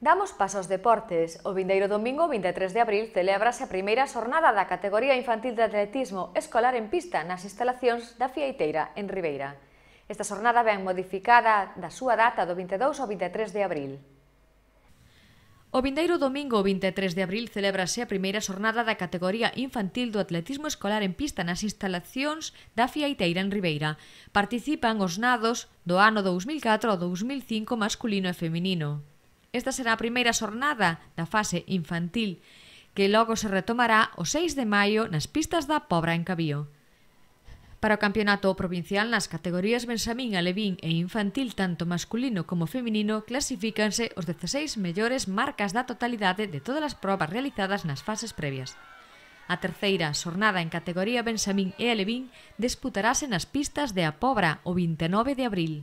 Damos pasos deportes. O vindeiro domingo 23 de abril celebrase a primeira xornada da categoría infantil de atletismo escolar en pista nas instalacións da Fiaiteira, en Ribeira. Esta xornada ben modificada da súa data do 22 ao 23 de abril. O vindeiro domingo 23 de abril celebrase a primeira xornada da categoría infantil do atletismo escolar en pista nas instalacións da Fiaiteira en Ribeira. Participan os nados do ano 2004 ao 2005 masculino e feminino. Esta será a primeira xornada da fase infantil que logo se retomará o 6 de maio nas pistas da Pobra en Cabío. Para o campeonato provincial nas categorías Benxamín, Alevín e Infantil tanto masculino como feminino clasifícanse os 16 mellores marcas da totalidade de todas as probas realizadas nas fases previas. A terceira xornada en categoría Benxamín e Alevín disputarase nas pistas de Apobra o 29 de abril.